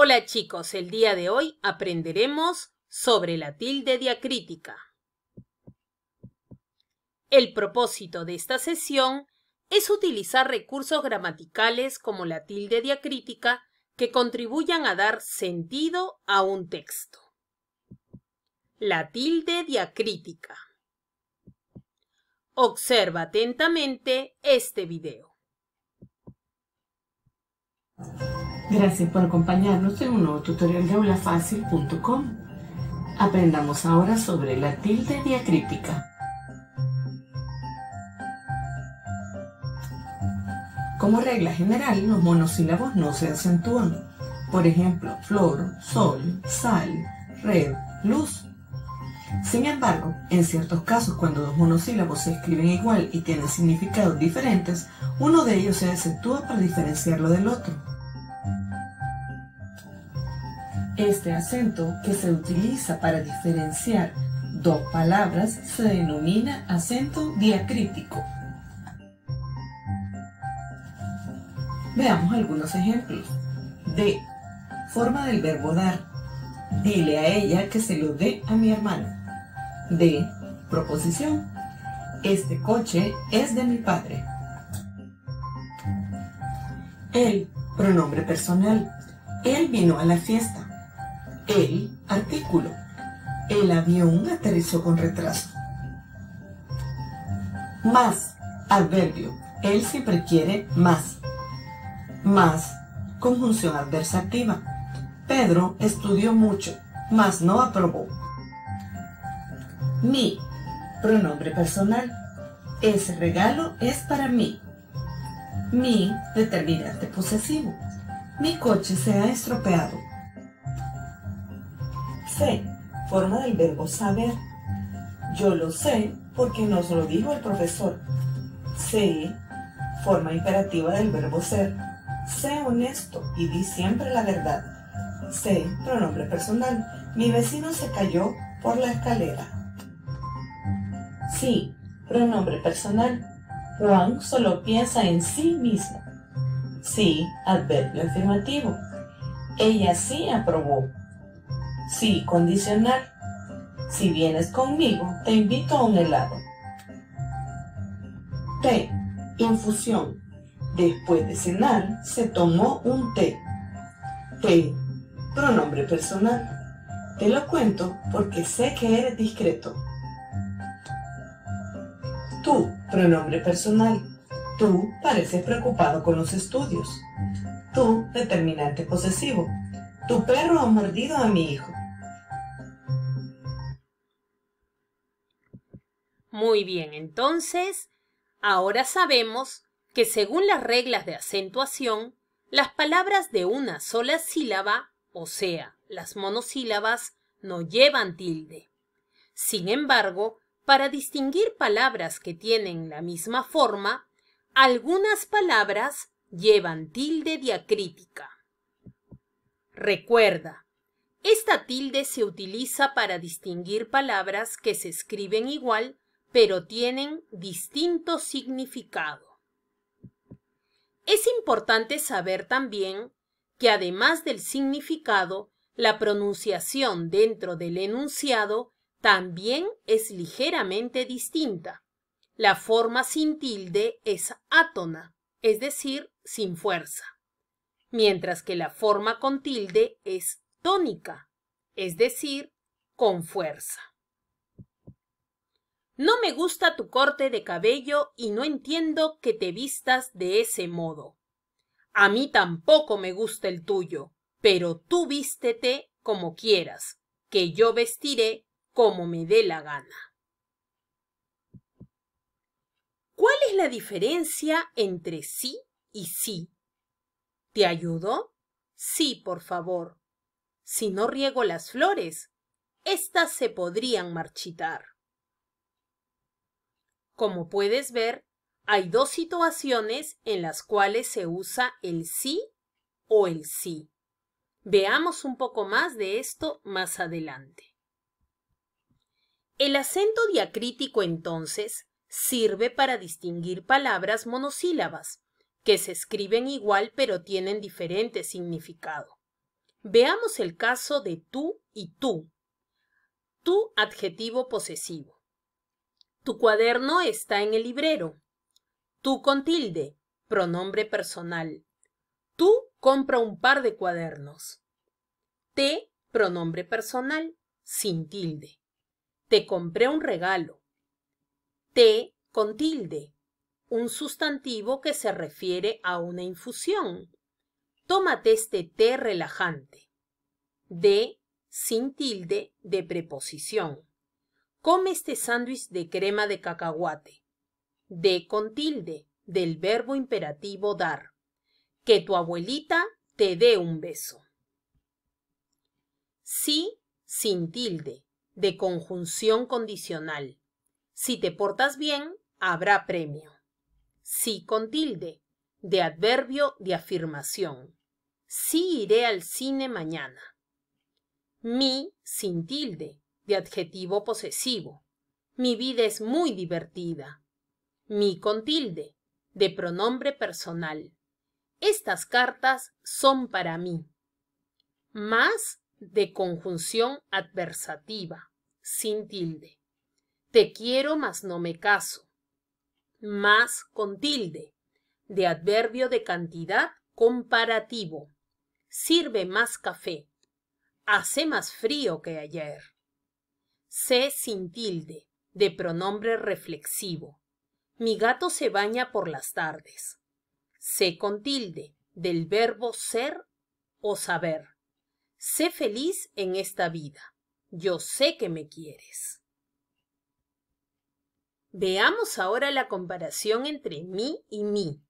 Hola chicos, el día de hoy aprenderemos sobre la tilde diacrítica. El propósito de esta sesión es utilizar recursos gramaticales como la tilde diacrítica que contribuyan a dar sentido a un texto. La tilde diacrítica. Observa atentamente este video. Gracias por acompañarnos en un nuevo tutorial de aulafacil.com. Aprendamos ahora sobre la tilde diacrítica. Como regla general, los monosílabos no se acentúan. Por ejemplo, flor, sol, sal, red, luz. Sin embargo, en ciertos casos cuando dos monosílabos se escriben igual y tienen significados diferentes, uno de ellos se acentúa para diferenciarlo del otro. Este acento que se utiliza para diferenciar dos palabras se denomina acento diacrítico. Veamos algunos ejemplos. De. Forma del verbo dar. Dile a ella que se lo dé a mi hermano. De. Proposición. Este coche es de mi padre. El. Pronombre personal. Él vino a la fiesta el artículo. El avión aterrizó con retraso. Más, adverbio. Él siempre quiere más. Más, conjunción adversativa. Pedro estudió mucho, mas no aprobó. Mi, pronombre personal. Ese regalo es para mí. Mi, determinante posesivo. Mi coche se ha estropeado sé, forma del verbo saber. Yo lo sé porque nos lo dijo el profesor. Sé, forma imperativa del verbo ser. Sé honesto y di siempre la verdad. Sé, pronombre personal. Mi vecino se cayó por la escalera. Sí, pronombre personal. Juan solo piensa en sí mismo. Sí, adverbio afirmativo. Ella sí aprobó. Sí condicional. Si vienes conmigo, te invito a un helado. Té. Infusión. Después de cenar, se tomó un té. Té. Pronombre personal. Te lo cuento porque sé que eres discreto. Tú, pronombre personal. Tú pareces preocupado con los estudios. Tú, determinante posesivo. Tu perro ha mordido a mi hijo. Muy bien, entonces, ahora sabemos que según las reglas de acentuación, las palabras de una sola sílaba, o sea, las monosílabas, no llevan tilde. Sin embargo, para distinguir palabras que tienen la misma forma, algunas palabras llevan tilde diacrítica. Recuerda, esta tilde se utiliza para distinguir palabras que se escriben igual pero tienen distinto significado. Es importante saber también que además del significado, la pronunciación dentro del enunciado también es ligeramente distinta. La forma sin tilde es átona, es decir, sin fuerza, mientras que la forma con tilde es tónica, es decir, con fuerza. No me gusta tu corte de cabello y no entiendo que te vistas de ese modo. A mí tampoco me gusta el tuyo, pero tú vístete como quieras, que yo vestiré como me dé la gana. ¿Cuál es la diferencia entre sí y sí? ¿Te ayudo? Sí, por favor. Si no riego las flores, éstas se podrían marchitar. Como puedes ver, hay dos situaciones en las cuales se usa el sí o el sí. Veamos un poco más de esto más adelante. El acento diacrítico entonces sirve para distinguir palabras monosílabas, que se escriben igual pero tienen diferente significado. Veamos el caso de tú y tú. Tú adjetivo posesivo. Tu cuaderno está en el librero. Tú con tilde, pronombre personal. Tú compra un par de cuadernos. Te, pronombre personal, sin tilde. Te compré un regalo. Te, con tilde, un sustantivo que se refiere a una infusión. Tómate este té relajante. De, sin tilde, de preposición. Come este sándwich de crema de cacahuate. De con tilde del verbo imperativo dar. Que tu abuelita te dé un beso. Sí sin tilde de conjunción condicional. Si te portas bien, habrá premio. Sí con tilde de adverbio de afirmación. Sí iré al cine mañana. Mi sin tilde de adjetivo posesivo. Mi vida es muy divertida. Mi con tilde, de pronombre personal. Estas cartas son para mí. Más de conjunción adversativa, sin tilde. Te quiero, mas no me caso. Más con tilde, de adverbio de cantidad comparativo. Sirve más café. Hace más frío que ayer. Sé sin tilde, de pronombre reflexivo. Mi gato se baña por las tardes. Sé con tilde, del verbo ser o saber. Sé feliz en esta vida. Yo sé que me quieres. Veamos ahora la comparación entre mí y mí.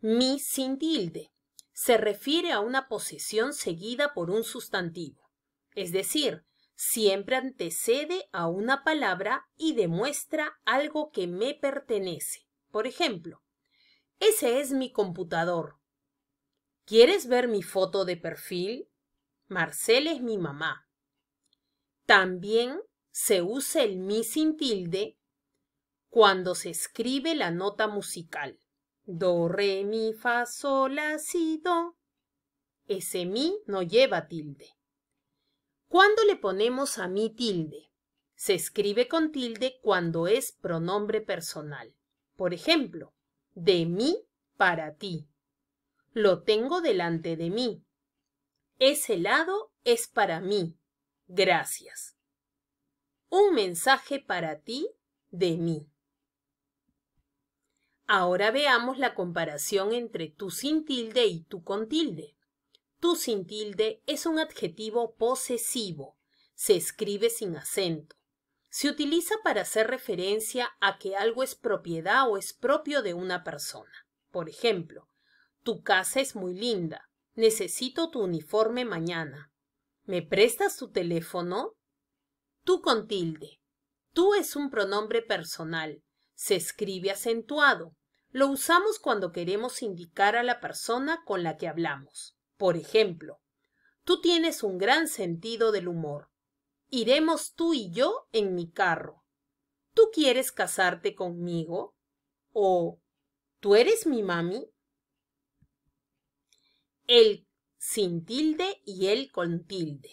Mi sin tilde se refiere a una posesión seguida por un sustantivo, es decir, siempre antecede a una palabra y demuestra algo que me pertenece. Por ejemplo, ese es mi computador. ¿Quieres ver mi foto de perfil? Marcel es mi mamá. También se usa el mi sin tilde cuando se escribe la nota musical. Do, re, mi, fa, sol, la, si, do. Ese mi no lleva tilde. ¿Cuándo le ponemos a mí tilde? Se escribe con tilde cuando es pronombre personal. Por ejemplo, de mí para ti. Lo tengo delante de mí. Ese lado es para mí. Gracias. Un mensaje para ti de mí. Ahora veamos la comparación entre tú sin tilde y tú con tilde. Tú sin tilde es un adjetivo posesivo. Se escribe sin acento. Se utiliza para hacer referencia a que algo es propiedad o es propio de una persona. Por ejemplo, tu casa es muy linda. Necesito tu uniforme mañana. ¿Me prestas tu teléfono? Tú con tilde. Tú es un pronombre personal. Se escribe acentuado. Lo usamos cuando queremos indicar a la persona con la que hablamos. Por ejemplo, tú tienes un gran sentido del humor. Iremos tú y yo en mi carro. ¿Tú quieres casarte conmigo? ¿O tú eres mi mami? El sin tilde y el con tilde.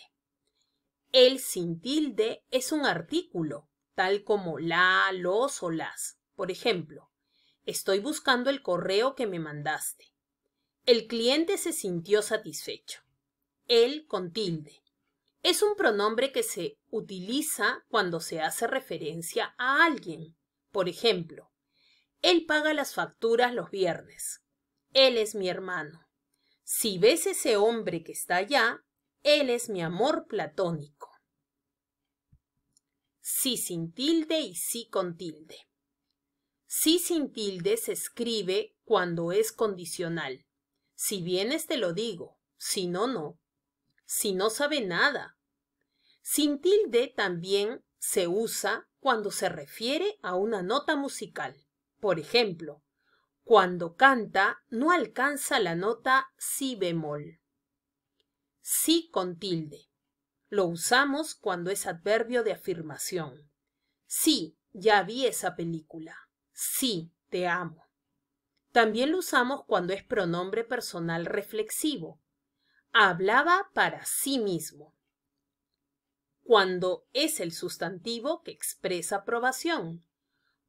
El sin tilde es un artículo, tal como la, los o las. Por ejemplo, estoy buscando el correo que me mandaste. El cliente se sintió satisfecho. Él con tilde. Es un pronombre que se utiliza cuando se hace referencia a alguien. Por ejemplo, él paga las facturas los viernes. Él es mi hermano. Si ves ese hombre que está allá, él es mi amor platónico. Sí sin tilde y sí con tilde. Sí sin tilde se escribe cuando es condicional si vienes te lo digo si no no si no sabe nada sin tilde también se usa cuando se refiere a una nota musical por ejemplo cuando canta no alcanza la nota si bemol sí con tilde lo usamos cuando es adverbio de afirmación sí ya vi esa película sí te amo también lo usamos cuando es pronombre personal reflexivo. Hablaba para sí mismo. Cuando es el sustantivo que expresa aprobación.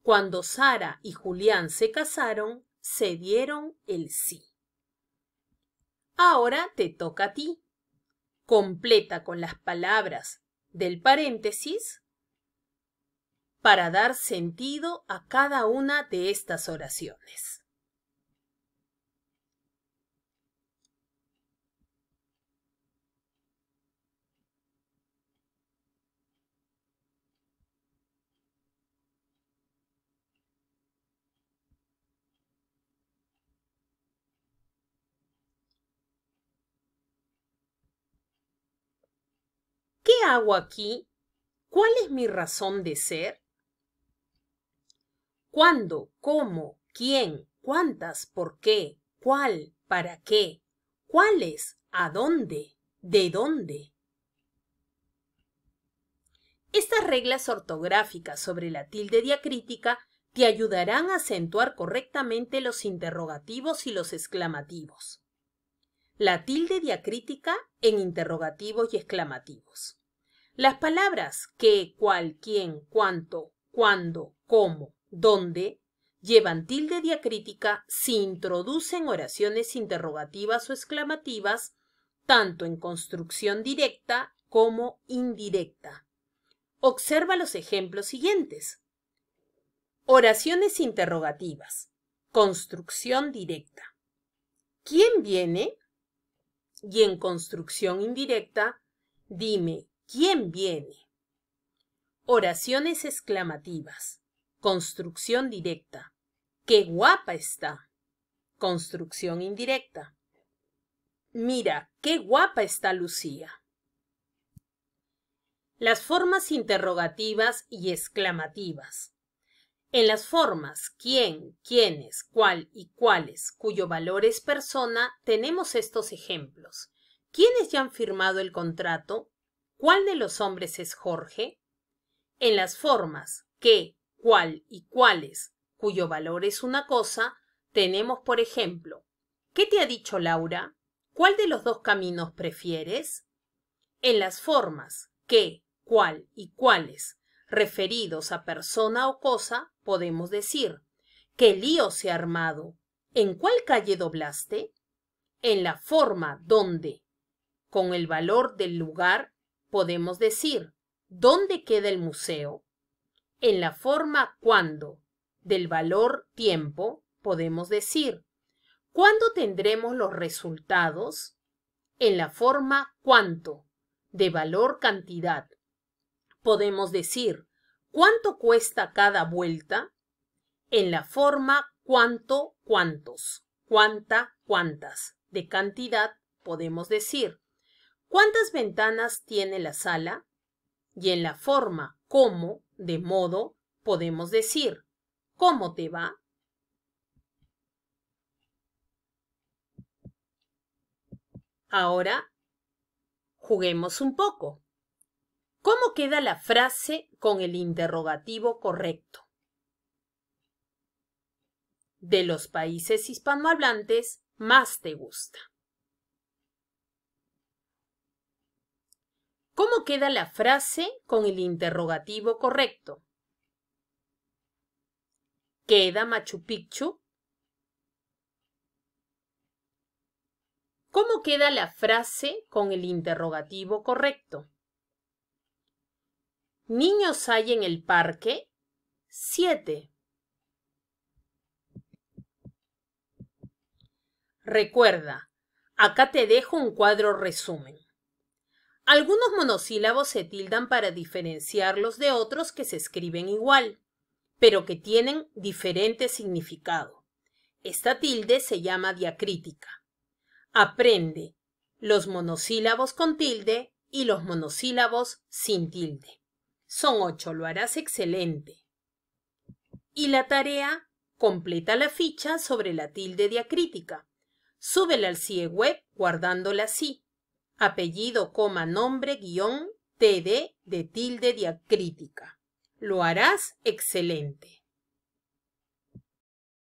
Cuando Sara y Julián se casaron, se dieron el sí. Ahora te toca a ti. Completa con las palabras del paréntesis para dar sentido a cada una de estas oraciones. hago aquí? ¿Cuál es mi razón de ser? ¿Cuándo? ¿Cómo? ¿Quién? ¿Cuántas? ¿Por qué? ¿Cuál? ¿Para qué? ¿Cuáles? ¿A dónde? ¿De dónde? Estas reglas ortográficas sobre la tilde diacrítica te ayudarán a acentuar correctamente los interrogativos y los exclamativos. La tilde diacrítica en interrogativos y exclamativos. Las palabras que, cual, quién, cuánto, cuándo, cómo, dónde llevan tilde diacrítica si introducen oraciones interrogativas o exclamativas, tanto en construcción directa como indirecta. Observa los ejemplos siguientes. Oraciones interrogativas. Construcción directa. ¿Quién viene? Y en construcción indirecta, dime ¿Quién viene? Oraciones exclamativas. Construcción directa. ¡Qué guapa está! Construcción indirecta. Mira, qué guapa está Lucía. Las formas interrogativas y exclamativas. En las formas quién, quiénes, cuál y cuáles, cuyo valor es persona, tenemos estos ejemplos. ¿Quiénes ya han firmado el contrato? ¿Cuál de los hombres es Jorge? En las formas que, cuál y cuáles, cuyo valor es una cosa, tenemos, por ejemplo, ¿qué te ha dicho Laura? ¿Cuál de los dos caminos prefieres? En las formas que, cuál y cuáles, referidos a persona o cosa, podemos decir, ¿qué lío se ha armado? ¿En cuál calle doblaste? En la forma donde, con el valor del lugar podemos decir dónde queda el museo, en la forma cuándo, del valor tiempo, podemos decir cuándo tendremos los resultados, en la forma cuánto, de valor cantidad. Podemos decir cuánto cuesta cada vuelta, en la forma cuánto, cuántos, cuánta, cuántas. De cantidad podemos decir ¿Cuántas ventanas tiene la sala? Y en la forma cómo, de modo, podemos decir, ¿cómo te va? Ahora, juguemos un poco. ¿Cómo queda la frase con el interrogativo correcto? De los países hispanohablantes más te gusta. ¿Cómo queda la frase con el interrogativo correcto? ¿Queda Machu Picchu? ¿Cómo queda la frase con el interrogativo correcto? ¿Niños hay en el parque? Siete. Recuerda, acá te dejo un cuadro resumen. Algunos monosílabos se tildan para diferenciarlos de otros que se escriben igual, pero que tienen diferente significado. Esta tilde se llama diacrítica. Aprende los monosílabos con tilde y los monosílabos sin tilde. Son ocho, lo harás excelente. Y la tarea, completa la ficha sobre la tilde diacrítica. Súbela al CIE web guardándola así apellido, coma, nombre, guión, td de tilde diacrítica. Lo harás excelente.